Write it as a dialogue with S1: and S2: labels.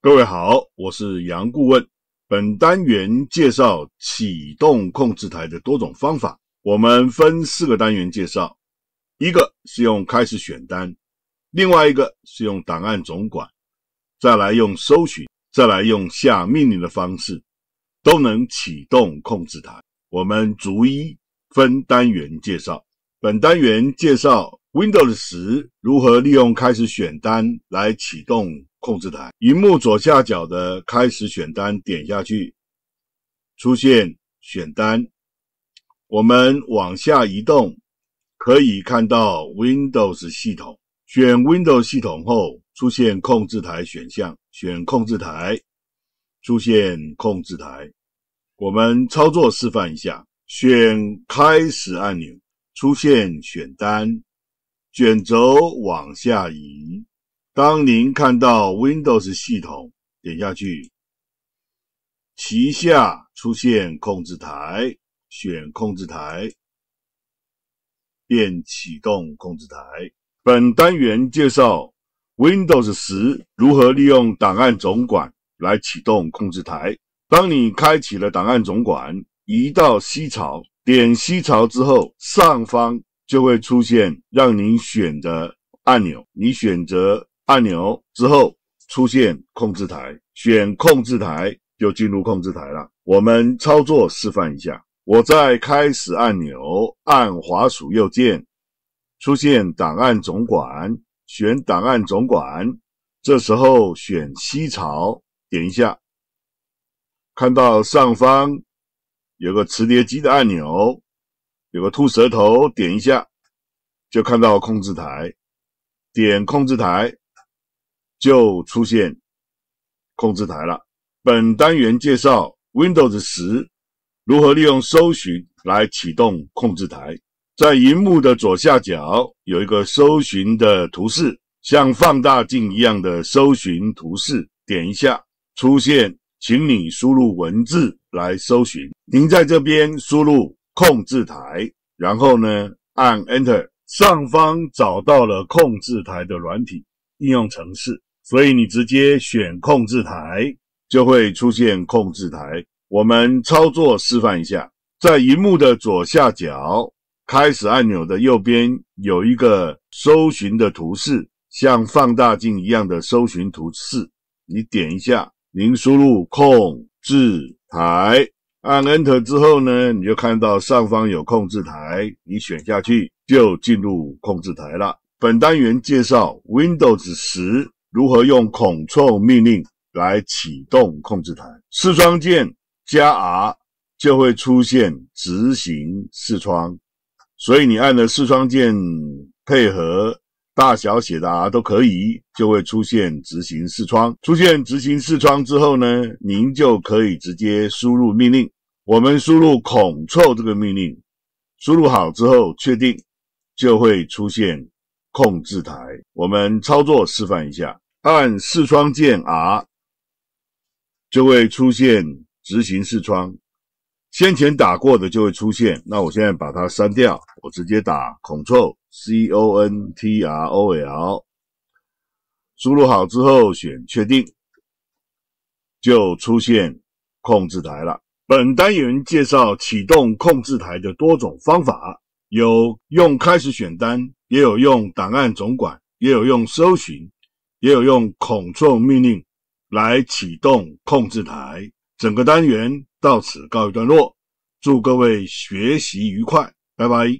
S1: 各位好，我是杨顾问。本单元介绍启动控制台的多种方法，我们分四个单元介绍：一个是用开始选单，另外一个是用档案总管，再来用搜寻，再来用下命令的方式，都能启动控制台。我们逐一分单元介绍。本单元介绍 Windows 十如何利用开始选单来启动。控制台，屏幕左下角的开始选单点下去，出现选单，我们往下移动，可以看到 Windows 系统，选 Windows 系统后，出现控制台选项，选控制台，出现控制台，我们操作示范一下，选开始按钮，出现选单，卷轴往下移。当您看到 Windows 系统点下去，旗下出现控制台，选控制台，便启动控制台。本单元介绍 Windows 十如何利用档案总管来启动控制台。当你开启了档案总管，移到 C 槽，点 C 槽之后，上方就会出现让您选择按钮，你选择。按钮之后出现控制台，选控制台就进入控制台了。我们操作示范一下：我在开始按钮按滑鼠右键，出现档案总管，选档案总管。这时候选西槽，点一下，看到上方有个磁碟机的按钮，有个吐舌头，点一下就看到控制台，点控制台。就出现控制台了。本单元介绍 Windows 十如何利用搜寻来启动控制台。在荧幕的左下角有一个搜寻的图示，像放大镜一样的搜寻图示。点一下，出现，请你输入文字来搜寻。您在这边输入控制台，然后呢按 Enter，上方找到了控制台的软体应用程式。所以你直接选控制台，就会出现控制台。我们操作示范一下，在屏幕的左下角，开始按钮的右边有一个搜寻的图示，像放大镜一样的搜寻图示。你点一下，您输入控制台，按 Enter 之后呢，你就看到上方有控制台，你选下去就进入控制台了。本单元介绍 Windows 十。如何用 c t r l 命令来启动控制台？视窗键加 R 就会出现执行视窗，所以你按了视窗键，配合大小写的 R 都可以，就会出现执行视窗。出现执行视窗之后呢，您就可以直接输入命令。我们输入 c t r l 这个命令，输入好之后确定，就会出现。控制台，我们操作示范一下，按视窗键 R 就会出现执行视窗，先前打过的就会出现。那我现在把它删掉，我直接打 Control C O N T R O L，输入好之后选确定，就出现控制台了。本单元介绍启动控制台的多种方法，有用开始选单。也有用档案总管，也有用搜寻，也有用孔洞命令来启动控制台。整个单元到此告一段落。祝各位学习愉快，拜拜。